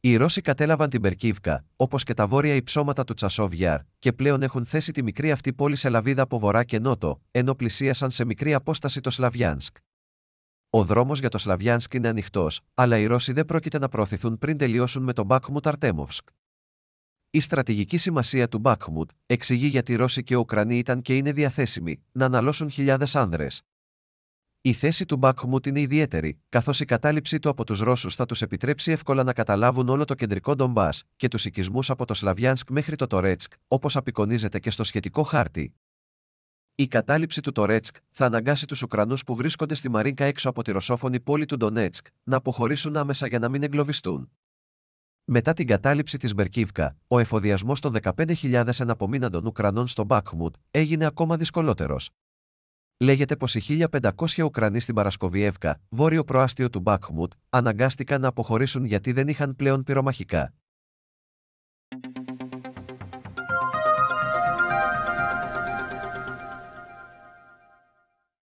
Οι Ρώσοι κατέλαβαν την Περκίβκα, όπως και τα βόρεια υψώματα του Τσασόβιαρ και πλέον έχουν θέσει τη μικρή αυτή πόλη σε λαβίδα από βορρά και νότο, ενώ πλησίασαν σε μικρή απόσταση το Σλαβιάνσκ. Ο δρόμος για το Σλαβιάνσκ είναι ανοιχτός, αλλά οι Ρώσοι δεν πρόκειται να προωθηθούν πριν τελειώσουν με τον Μπάκμουτ Αρτέμοφσκ. Η στρατηγική σημασία του Μπάκμουτ εξηγεί γιατί Ρώσοι και Ουκρανοί ήταν και είναι διαθέσιμοι να αναλώσουν χιλιάδες άνδρες, η θέση του Μπακχμούτ είναι ιδιαίτερη, καθώς η κατάληψή του από τους Ρώσους θα τους επιτρέψει εύκολα να καταλάβουν όλο το κεντρικό Ντομπά και τους οικισμούς από το Σλαβιάνσκ μέχρι το Τορέτσκ, όπως απεικονίζεται και στο σχετικό χάρτη. Η κατάληψη του Τορέτσκ θα αναγκάσει τους Ουκρανούς που βρίσκονται στη Μαρίνκα έξω από τη ρωσόφωνη πόλη του Ντονέτσκ να αποχωρήσουν άμεσα για να μην εγκλωβιστούν. Μετά την κατάληψη της Μπερκίβκα, ο εφοδιασμός των 15.000 εναπομείναντων Ουκρανών στο Μπάκχμουτ έγινε ακόμα δυσκολότερος. Λέγεται πως οι 1.500 Ουκρανοί στην Παρασκοβιεύκα, βόρειο προάστιο του Μπάκχμουτ, αναγκάστηκαν να αποχωρήσουν γιατί δεν είχαν πλέον πυρομαχικά.